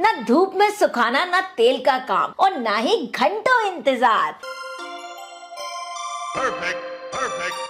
न धूप में सुखाना न तेल का काम और ना ही घंटों इंतजार perfect, perfect.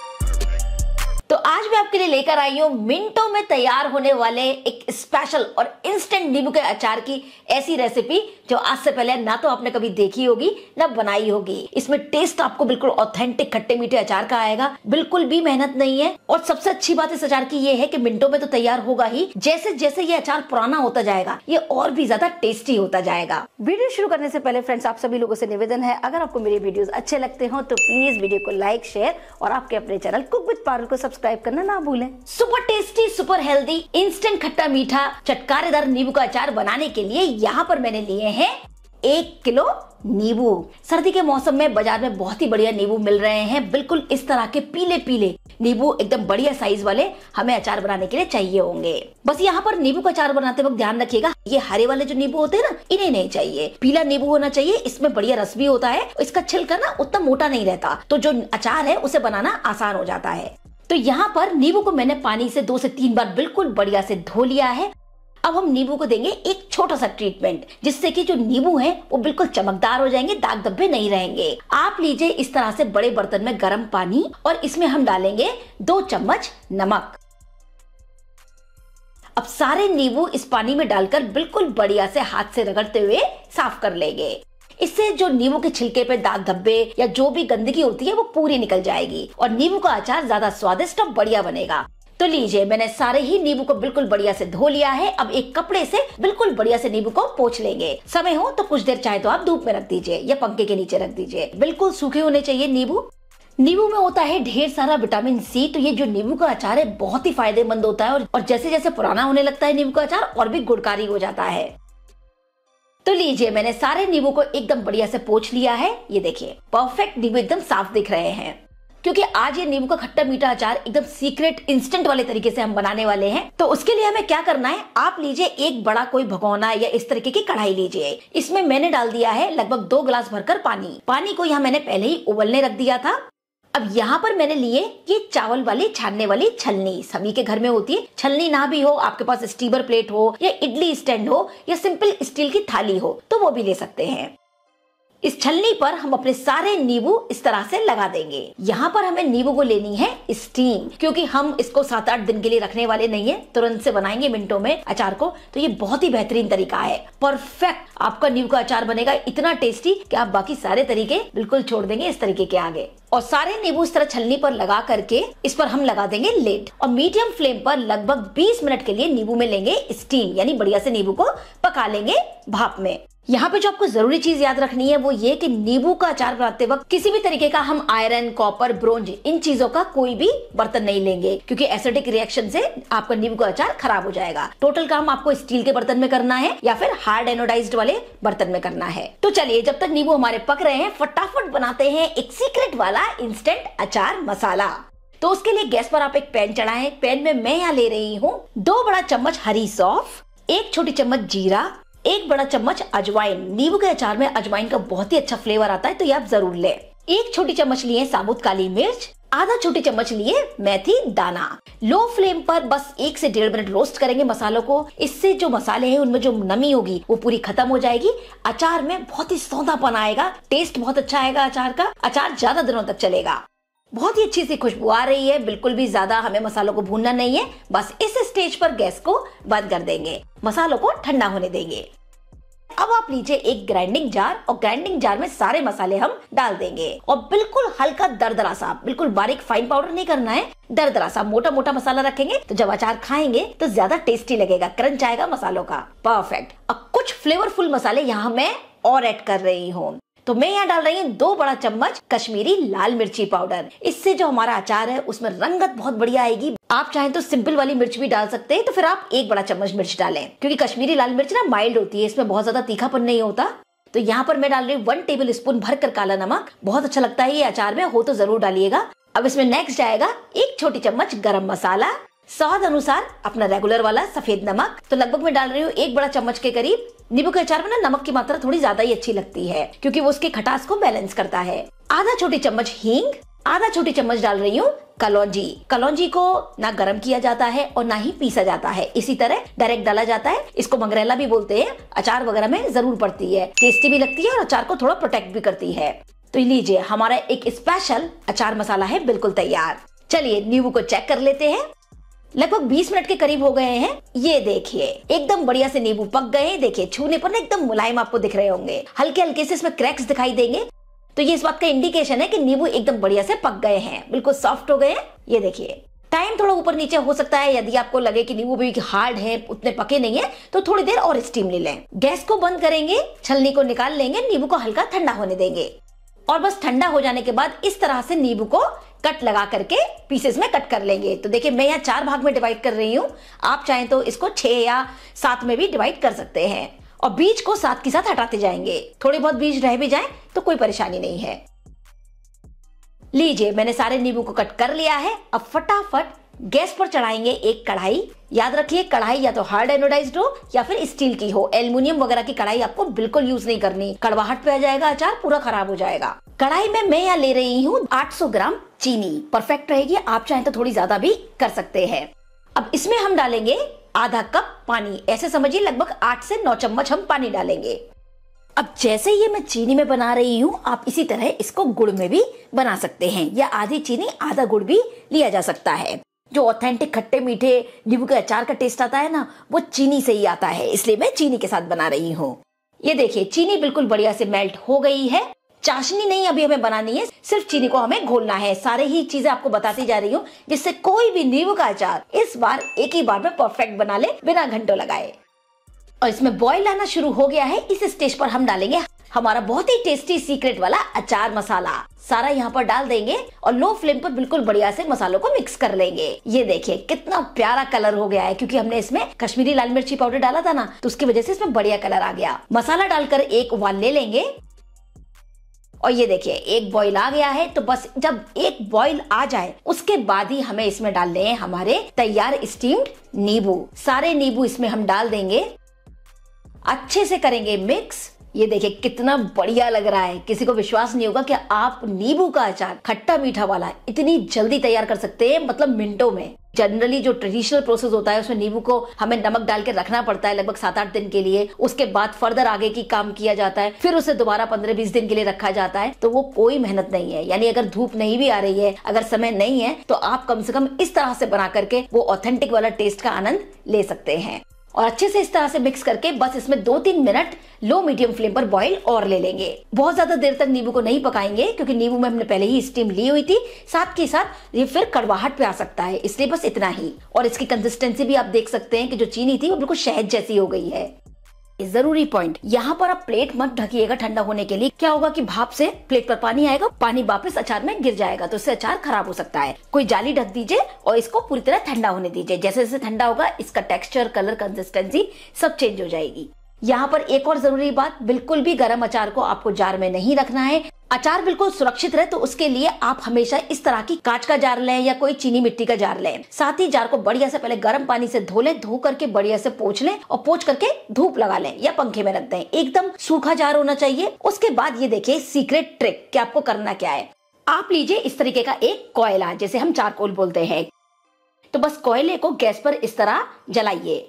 तो आज मैं आपके लिए लेकर आई हूँ मिनटों में तैयार होने वाले एक स्पेशल और इंस्टेंट नींबू के अचार की ऐसी रेसिपी जो आज से पहले ना तो आपने कभी देखी होगी ना बनाई होगी इसमें टेस्ट आपको बिल्कुल ऑथेंटिक खट्टे मीठे अचार का आएगा बिल्कुल भी मेहनत नहीं है और सबसे अच्छी बात इस अचार की ये है कि मिनटों में तो तैयार होगा ही जैसे जैसे ये अचार पुराना होता जाएगा ये और भी ज्यादा टेस्टी होता जाएगा वीडियो शुरू करने से पहले फ्रेंड्स आप सभी लोगों से निवेदन है अगर आपको मेरे वीडियो अच्छे लगते हो तो प्लीज वीडियो को लाइक शेयर और आपके अपने चैनल कुक विद पार्ल को सब्सक्राइब सब्सक्राइब करना ना भूलें super tasty super healthy instant खट्टा मीठा चटकारेदार नींबू का अचार बनाने के लिए यहाँ पर मैंने लिए हैं एक किलो नींबू सर्दी के मौसम में बाजार में बहुत ही बढ़िया नींबू मिल रहे हैं बिल्कुल इस तरह के पीले पीले नींबू एकदम बढ़िया साइज वाले हमें अचार बनाने के लिए चाहिए होंगे बस यहाँ पर नींबू का अचार बनाते वक्त ध्यान रखिएगा ये हरे वाले जो नींबू होते हैं ना इन्हें नहीं चाहिए पीला नींबू होना चाहिए इसमें बढ़िया रस भी होता है इसका छिलका ना उतना मोटा नहीं रहता तो जो अचार है उसे बनाना आसान हो जाता है तो यहाँ पर नींबू को मैंने पानी से दो से तीन बार बिल्कुल बढ़िया से धो लिया है अब हम नींबू को देंगे एक छोटा सा ट्रीटमेंट जिससे कि जो नींबू है वो बिल्कुल चमकदार हो जाएंगे दाग धब्बे नहीं रहेंगे आप लीजिए इस तरह से बड़े बर्तन में गर्म पानी और इसमें हम डालेंगे दो चम्मच नमक अब सारे नींबू इस पानी में डालकर बिल्कुल बढ़िया से हाथ से रगड़ते हुए साफ कर लेंगे इससे जो नींबू के छिलके पे दाग धब्बे या जो भी गंदगी होती है वो पूरी निकल जाएगी और नींबू का अचार ज्यादा स्वादिष्ट और बढ़िया बनेगा तो लीजिए मैंने सारे ही नींबू को बिल्कुल बढ़िया से धो लिया है अब एक कपड़े से बिल्कुल बढ़िया से नींबू को पोछ लेंगे समय हो तो कुछ देर चाहे तो आप धूप में रख दीजिए या पंखे के नीचे रख दीजिए बिल्कुल सूखे होने चाहिए नींबू नींबू में होता है ढेर सारा विटामिन सी तो ये जो नींबू का अचार है बहुत ही फायदेमंद होता है और जैसे जैसे पुराना होने लगता है नींबू का अचार और भी गुड़कारी हो जाता है तो लीजिए मैंने सारे नींबू को एकदम बढ़िया से पोछ लिया है ये देखिए परफेक्ट नींबू एकदम साफ दिख रहे हैं क्योंकि आज ये नींबू का खट्टा मीठा अचार एकदम सीक्रेट इंस्टेंट वाले तरीके से हम बनाने वाले हैं तो उसके लिए हमें क्या करना है आप लीजिए एक बड़ा कोई भगोना या इस तरीके की कढ़ाई लीजिए इसमें मैंने डाल दिया है लगभग दो गिलास भरकर पानी पानी को यहाँ मैंने पहले ही उबलने रख दिया था अब यहाँ पर मैंने लिए ये चावल वाली छानने वाली छलनी सभी के घर में होती है छलनी ना भी हो आपके पास स्टीबर प्लेट हो या इडली स्टैंड हो या सिंपल स्टील की थाली हो तो वो भी ले सकते हैं इस छलनी पर हम अपने सारे नींबू इस तरह से लगा देंगे यहाँ पर हमें नींबू को लेनी है स्टीम क्योंकि हम इसको सात आठ दिन के लिए रखने वाले नहीं है तुरंत से बनाएंगे मिनटों में अचार को तो ये बहुत ही बेहतरीन तरीका है परफेक्ट आपका नींबू का अचार बनेगा इतना टेस्टी कि आप बाकी सारे तरीके बिल्कुल छोड़ देंगे इस तरीके के आगे और सारे नींबू इस तरह छलनी पर लगा करके इस पर हम लगा देंगे लेट और मीडियम फ्लेम पर लगभग 20 मिनट के लिए नींबू में लेंगे स्टीम यानी बढ़िया से नींबू को पका लेंगे भाप में यहाँ पे जो आपको जरूरी चीज याद रखनी है वो ये कि नींबू का अचार बनाते वक्त किसी भी तरीके का हम आयरन कॉपर ब्रोंज इन चीजों का कोई भी बर्तन नहीं लेंगे क्योंकि एसिडिक रिएक्शन से आपका नींबू का अचार खराब हो जाएगा टोटल काम आपको स्टील के बर्तन में करना है या फिर हार्ड एनोडाइज वाले बर्तन में करना है तो चलिए जब तक नींबू हमारे पक रहे हैं फटाफट बनाते हैं एक सीक्रेट वाला इंस्टेंट अचार मसाला तो उसके लिए गैस पर आप एक पैन चढ़ाएं पैन में मैं यहाँ ले रही हूँ दो बड़ा चम्मच हरी सौफ एक छोटी चम्मच जीरा एक बड़ा चम्मच अजवाइन नींबू के अचार में अजवाइन का बहुत ही अच्छा फ्लेवर आता है तो ये आप जरूर ले एक छोटी चम्मच लिए साबुत काली मिर्च आधा छोटी चम्मच लिए मेथी दाना लो फ्लेम पर बस एक से डेढ़ मिनट रोस्ट करेंगे मसालों को इससे जो मसाले हैं उनमें जो नमी होगी वो पूरी खत्म हो जाएगी अचार में बहुत ही सौंधापन आएगा टेस्ट बहुत अच्छा आएगा अचार का अचार ज्यादा दिनों तक चलेगा बहुत ही अच्छी सी खुशबू आ रही है बिल्कुल भी ज्यादा हमें मसालों को भूनना नहीं है बस इस स्टेज पर गैस को बंद कर देंगे मसालों को ठंडा होने देंगे अब आप लीजिए एक ग्राइंडिंग जार और ग्राइंडिंग जार में सारे मसाले हम डाल देंगे और बिल्कुल हल्का दरदरा सा बिल्कुल बारीक फाइन पाउडर नहीं करना है दरदरा सा मोटा मोटा मसाला रखेंगे तो जब अचार खाएंगे तो ज्यादा टेस्टी लगेगा क्रंच आएगा मसालों का परफेक्ट अब कुछ फ्लेवरफुल मसाले यहाँ मैं और ऐड कर रही हूँ तो मैं यहाँ डाल रही हूँ दो बड़ा चम्मच कश्मीरी लाल मिर्ची पाउडर इससे जो हमारा अचार है उसमें रंगत बहुत बढ़िया आएगी आप चाहें तो सिंपल वाली मिर्च भी डाल सकते हैं तो फिर आप एक बड़ा चम्मच मिर्च डालें क्योंकि कश्मीरी लाल मिर्च ना माइल्ड होती है इसमें बहुत ज्यादा तीखापन नहीं होता तो यहाँ पर मैं डाल रही हूँ वन टेबल स्पून भर कर काला नमक बहुत अच्छा लगता है ये अचार में हो तो जरूर डालिएगा अब इसमें नेक्स्ट जाएगा एक छोटी चम्मच गरम मसाला स्वाद अनुसार अपना रेगुलर वाला सफेद नमक तो लगभग मैं डाल रही हूँ एक बड़ा चम्मच के करीब नींबू के अचार में ना नमक की मात्रा थोड़ी ज्यादा ही अच्छी लगती है क्योंकि वो उसकी खटास को बैलेंस करता है आधा छोटी चम्मच हींग आधा छोटी चम्मच डाल रही हूँ कलौजी कलौजी को ना गर्म किया जाता है और ना ही पीसा जाता है इसी तरह डायरेक्ट डाला जाता है इसको मंगरेला भी बोलते हैं अचार वगैरह में जरूर पड़ती है टेस्टी भी लगती है और अचार को थोड़ा प्रोटेक्ट भी करती है तो लीजिए हमारा एक स्पेशल अचार मसाला है बिल्कुल तैयार चलिए नींबू को चेक कर लेते हैं लगभग 20 मिनट के करीब हो गए हैं ये देखिए एकदम बढ़िया से नींबू पक गए देखिए छूने पर ना एकदम मुलायम आपको दिख रहे होंगे हल्के हल्के से इसमें क्रैक्स दिखाई देंगे तो ये इस बात का इंडिकेशन है कि नींबू एकदम बढ़िया से पक गए हैं बिल्कुल सॉफ्ट हो गए हैं ये देखिए टाइम थोड़ा ऊपर नीचे हो सकता है यदि आपको लगे कि नींबू भी हार्ड है उतने पके नहीं है तो थोड़ी देर और स्टीम ले लें गैस को बंद करेंगे छलनी को निकाल लेंगे नींबू को हल्का ठंडा होने देंगे और बस ठंडा हो जाने के बाद इस तरह से नींबू को कट लगा करके पीसेस में कट कर लेंगे तो देखिए मैं यहाँ चार भाग में डिवाइड कर रही हूँ आप चाहें तो इसको छः या सात में भी डिवाइड कर सकते हैं और बीज को साथ के साथ हटाते जाएंगे थोड़े बहुत बीज रह भी जाए तो कोई परेशानी नहीं है लीजिए मैंने सारे नींबू को कट कर लिया है अब फटाफट गैस पर चढ़ाएंगे एक कढ़ाई याद रखिए कढ़ाई या तो हार्ड एनोडाइज हो या फिर स्टील की हो एल्यूमिनियम वगैरह की कढ़ाई आपको बिल्कुल यूज नहीं करनी कड़वाहट पे आ जाएगा अचार पूरा खराब हो जाएगा कढ़ाई में मैं यहाँ ले रही हूँ 800 ग्राम चीनी परफेक्ट रहेगी आप चाहें तो थोड़ी ज्यादा भी कर सकते हैं अब इसमें हम डालेंगे आधा कप पानी ऐसे समझिए लगभग आठ से नौ चम्मच हम पानी डालेंगे अब जैसे ये मैं चीनी में बना रही हूँ आप इसी तरह इसको गुड़ में भी बना सकते हैं या आधी चीनी आधा गुड़ भी लिया जा सकता है जो ऑथेंटिक खट्टे मीठे नींबू के अचार का टेस्ट आता है ना वो चीनी से ही आता है इसलिए मैं चीनी के साथ बना रही हूँ ये देखिए चीनी बिल्कुल बढ़िया से मेल्ट हो गई है चाशनी नहीं अभी हमें बनानी है सिर्फ चीनी को हमें घोलना है सारे ही चीजें आपको बताती जा रही हूँ जिससे कोई भी नींबू का अचार इस बार एक ही बार में परफेक्ट बना ले बिना घंटों लगाए और इसमें बॉईल आना शुरू हो गया है इस स्टेज पर हम डालेंगे हमारा बहुत ही टेस्टी सीक्रेट वाला अचार मसाला सारा यहाँ पर डाल देंगे और लो फ्लेम पर बिल्कुल बढ़िया से मसालों को मिक्स कर लेंगे ये देखिए कितना प्यारा कलर हो गया है क्योंकि हमने इसमें कश्मीरी लाल मिर्ची पाउडर डाला था ना तो उसकी वजह से इसमें बढ़िया कलर आ गया मसाला डालकर एक वाल ले लेंगे और ये देखिए एक बॉइल आ गया है तो बस जब एक बॉइल आ जाए उसके बाद ही हमें इसमें डालने हैं हमारे तैयार स्टीम्ड नींबू सारे नींबू इसमें हम डाल देंगे अच्छे से करेंगे मिक्स ये देखिए कितना बढ़िया लग रहा है किसी को विश्वास नहीं होगा कि आप नींबू का अचार खट्टा मीठा वाला इतनी जल्दी तैयार कर सकते हैं मतलब मिनटों में जनरली जो ट्रेडिशनल प्रोसेस होता है उसमें नींबू को हमें नमक डाल के रखना पड़ता है लगभग सात आठ दिन के लिए उसके बाद फर्दर आगे की काम किया जाता है फिर उसे दोबारा पंद्रह बीस दिन के लिए रखा जाता है तो वो कोई मेहनत नहीं है यानी अगर धूप नहीं भी आ रही है अगर समय नहीं है तो आप कम से कम इस तरह से बना करके वो ऑथेंटिक वाला टेस्ट का आनंद ले सकते हैं और अच्छे से इस तरह से मिक्स करके बस इसमें दो तीन मिनट लो मीडियम फ्लेम पर बॉईल और ले लेंगे बहुत ज्यादा देर तक नींबू को नहीं पकाएंगे क्योंकि नींबू में हमने पहले ही स्टीम ली हुई थी साथ के साथ ये फिर कड़वाहट पे आ सकता है इसलिए बस इतना ही और इसकी कंसिस्टेंसी भी आप देख सकते हैं कि जो चीनी थी वो बिल्कुल शहद जैसी हो गई है जरूरी पॉइंट यहाँ पर आप प्लेट मत ढकिएगा ठंडा होने के लिए क्या होगा कि भाप से प्लेट पर पानी आएगा पानी वापस अचार में गिर जाएगा तो इससे अचार खराब हो सकता है कोई जाली ढक दीजिए और इसको पूरी तरह ठंडा होने दीजिए जैसे जैसे ठंडा होगा इसका टेक्सचर कलर कंसिस्टेंसी सब चेंज हो जाएगी यहाँ पर एक और जरूरी बात बिल्कुल भी गर्म अचार को आपको जार में नहीं रखना है अचार बिल्कुल सुरक्षित रहे तो उसके लिए आप हमेशा इस तरह की कांच का जार लें या कोई चीनी मिट्टी का जार लें साथ ही जार को बढ़िया से पहले गर्म पानी से धो लें धो करके बढ़िया से पोछ लें और पोछ करके धूप लगा लें या पंखे में रख दें एकदम सूखा जार होना चाहिए उसके बाद ये देखिए सीक्रेट ट्रिक कि आपको करना क्या है आप लीजिए इस तरीके का एक कोयला जैसे हम चारकोल बोलते हैं तो बस कोयले को गैस पर इस तरह जलाइए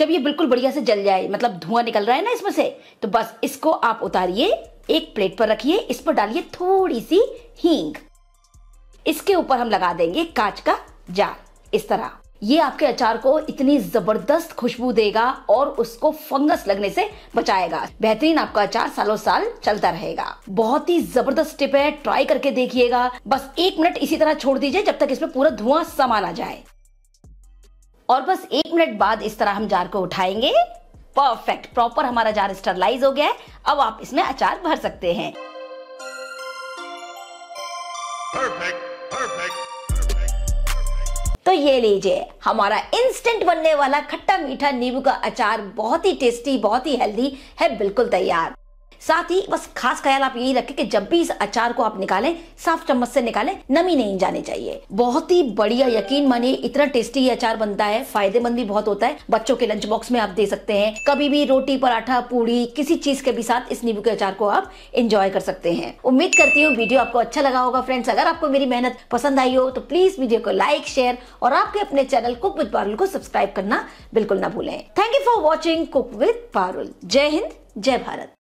जब ये बिल्कुल बढ़िया से जल जाए मतलब धुआं निकल रहा है ना इसमें से तो बस इसको आप उतारिए एक प्लेट पर रखिए इस पर डालिए थोड़ी सी हींग इसके ऊपर हम लगा देंगे कांच का जार इस तरह ये आपके अचार को इतनी जबरदस्त खुशबू देगा और उसको फंगस लगने से बचाएगा बेहतरीन आपका अचार सालों साल चलता रहेगा बहुत ही जबरदस्त टिप है ट्राई करके देखिएगा बस एक मिनट इसी तरह छोड़ दीजिए जब तक इसमें पूरा धुआं समा ना जाए और बस एक मिनट बाद इस तरह हम जार को उठाएंगे परफेक्ट प्रॉपर हमारा जार स्टरलाइज हो गया है अब आप इसमें अचार भर सकते हैं तो ये लीजिए हमारा इंस्टेंट बनने वाला खट्टा मीठा नींबू का अचार बहुत ही टेस्टी बहुत ही हेल्दी है बिल्कुल तैयार साथ ही बस खास ख्याल आप यही रखें कि जब भी इस अचार को आप निकालें साफ चम्मच से निकालें नमी नहीं जानी चाहिए बहुत ही बढ़िया यकीन मानिए इतना टेस्टी ये अचार बनता है फायदेमंद भी बहुत होता है बच्चों के लंच बॉक्स में आप दे सकते हैं कभी भी रोटी पराठा पूड़ी किसी चीज के भी साथ इस नींबू के अचार को आप इंजॉय कर सकते हैं उम्मीद करती हूँ वीडियो आपको अच्छा लगा होगा फ्रेंड्स अगर आपको मेरी मेहनत पसंद आई हो तो प्लीज वीडियो को लाइक शेयर और आपके अपने चैनल कुक विद पारुल को सब्सक्राइब करना बिल्कुल ना भूलें thank you for watching cook with Parul जय हिंद जय भारत